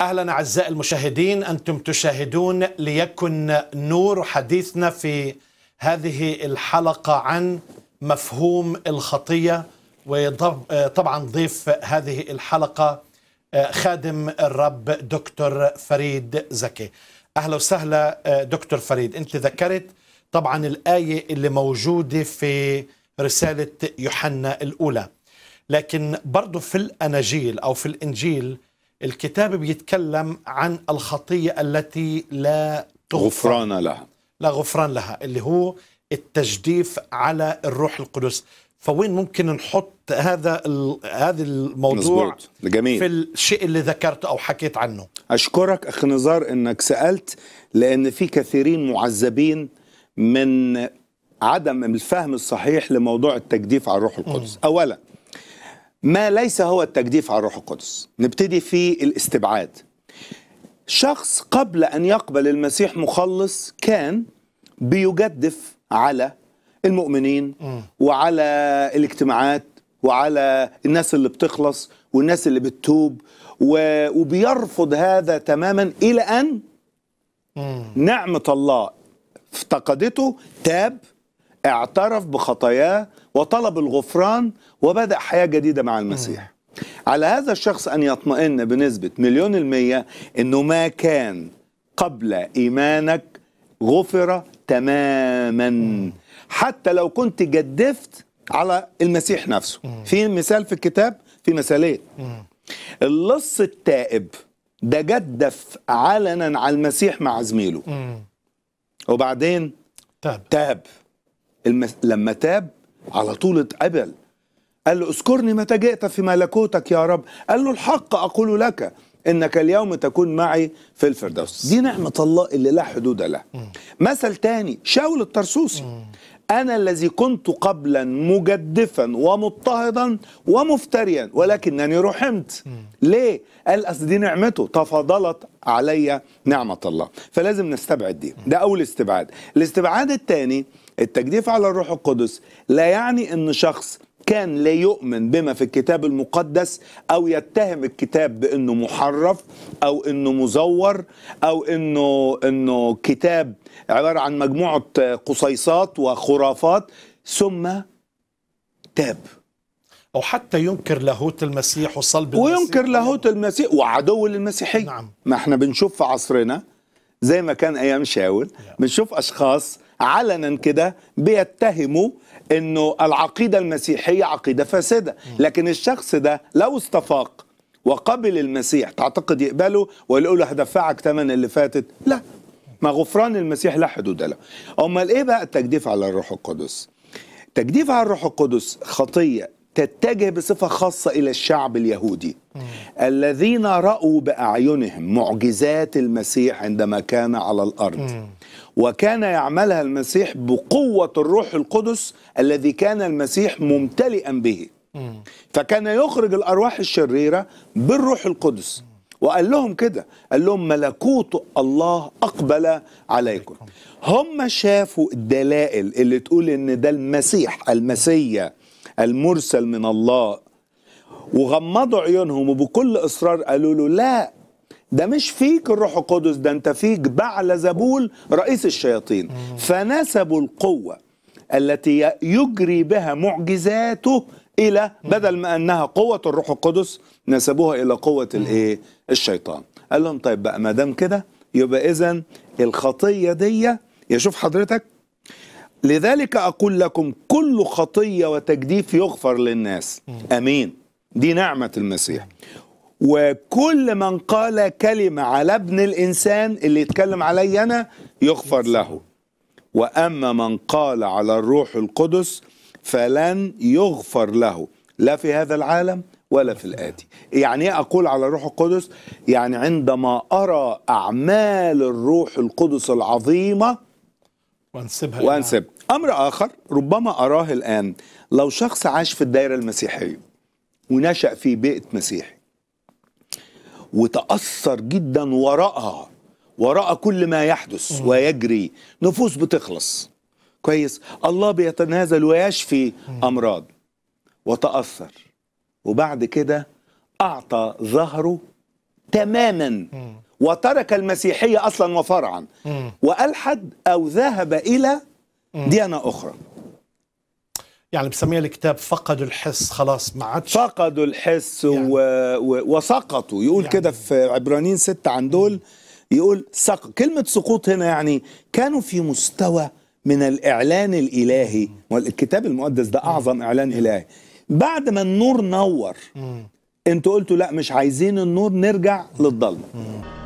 اهلا اعزائي المشاهدين انتم تشاهدون ليكن نور حديثنا في هذه الحلقه عن مفهوم الخطيه وطبعا آه، ضيف هذه الحلقه آه، خادم الرب دكتور فريد زكي اهلا وسهلا آه، دكتور فريد انت ذكرت طبعا الايه اللي موجوده في رساله يوحنا الاولى لكن برضه في الاناجيل او في الانجيل الكتاب بيتكلم عن الخطية التي لا تغفر غفران لها لا غفران لها اللي هو التجديف على الروح القدس فوين ممكن نحط هذا هذا الموضوع جميل. في الشيء اللي ذكرته او حكيت عنه اشكرك أخ نزار انك سالت لان في كثيرين معذبين من عدم الفهم الصحيح لموضوع التجديف على الروح القدس م. اولا ما ليس هو التجديف على الروح القدس نبتدي في الاستبعاد شخص قبل أن يقبل المسيح مخلص كان بيجدف على المؤمنين وعلى الاجتماعات وعلى الناس اللي بتخلص والناس اللي بتتوب وبيرفض هذا تماما إلى أن نعمة الله افتقدته تاب اعترف بخطاياه وطلب الغفران وبدأ حياة جديدة مع المسيح على هذا الشخص أن يطمئن بنسبة مليون المية أنه ما كان قبل إيمانك غفر تماما حتى لو كنت جدفت على المسيح نفسه في مثال في الكتاب في مثالين اللص التائب ده جدف علنا على المسيح مع زميله وبعدين تاب تاب المس... لما تاب على طول اتقبل قال له اذكرني متى جئت في ملكوتك يا رب قال له الحق أقول لك إنك اليوم تكون معي في الفردوس دي نعمة الله اللي لا حدود لها مثل تاني شاول الترسوسي أنا الذي كنت قبلا مجدفا ومضطهدا ومفتريا ولكنني رحمت ليه؟ قال أصل دي نعمته تفضلت علي نعمة الله فلازم نستبعد دي ده أول استبعاد الاستبعاد الثاني التجديف على الروح القدس لا يعني أن شخص كان لا يؤمن بما في الكتاب المقدس او يتهم الكتاب بانه محرف او انه مزور او انه انه كتاب عباره عن مجموعه قصيصات وخرافات ثم تاب أو حتى ينكر لاهوت المسيح وصلب المسيح وينكر لاهوت المسيح وعدو للمسيحية نعم ما احنا بنشوف في عصرنا زي ما كان أيام شاول بنشوف أشخاص علنا كده بيتهموا انه العقيده المسيحيه عقيده فاسده لكن الشخص ده لو استفاق وقبل المسيح تعتقد يقبله ويقول له هدفعك ثمن اللي فاتت لا ما غفران المسيح لا حدود له امال ايه بقى التجديف على الروح القدس تجديف على الروح القدس خطيه تتجه بصفة خاصة إلى الشعب اليهودي مم. الذين رأوا بأعينهم معجزات المسيح عندما كان على الأرض مم. وكان يعملها المسيح بقوة الروح القدس الذي كان المسيح ممتلئا به مم. فكان يخرج الأرواح الشريرة بالروح القدس وقال لهم كده قال لهم ملكوت الله أقبل عليكم هم شافوا الدلائل اللي تقول إن ده المسيح المسيا المرسل من الله وغمضوا عيونهم وبكل اصرار قالوا له لا ده مش فيك الروح القدس ده انت فيك بعل زبول رئيس الشياطين فنسبوا القوه التي يجري بها معجزاته الى بدل ما انها قوه الروح القدس نسبوها الى قوه الايه الشيطان قال لهم طيب بقى ما دام كده يبقى اذا الخطيه دي يشوف حضرتك لذلك أقول لكم كل خطية وتجديف يغفر للناس أمين دي نعمة المسيح وكل من قال كلمة على ابن الإنسان اللي يتكلم علي أنا يغفر له وأما من قال على الروح القدس فلن يغفر له لا في هذا العالم ولا في الآتي يعني إيه أقول على الروح القدس يعني عندما أرى أعمال الروح القدس العظيمة وانسبها وانسب امر اخر ربما اراه الان لو شخص عاش في الدايره المسيحيه ونشا في بيئه مسيحي وتاثر جدا وراءها وراء كل ما يحدث ويجري نفوس بتخلص كويس الله بيتنازل ويشفي امراض وتاثر وبعد كده اعطى ظهره تماما وترك المسيحية أصلا وفرعا وألحد أو ذهب إلى ديانة أخرى يعني بسميها الكتاب فقدوا الحس خلاص ما عادش فقدوا الحس يعني. و... و... وسقطوا يقول يعني. كده في عبرانيين ستة عن دول يقول سق... كلمة سقوط هنا يعني كانوا في مستوى من الإعلان الإلهي والكتاب المقدس ده أعظم إعلان إلهي بعد ما النور نور انتوا قلتوا لا مش عايزين النور نرجع للضلمه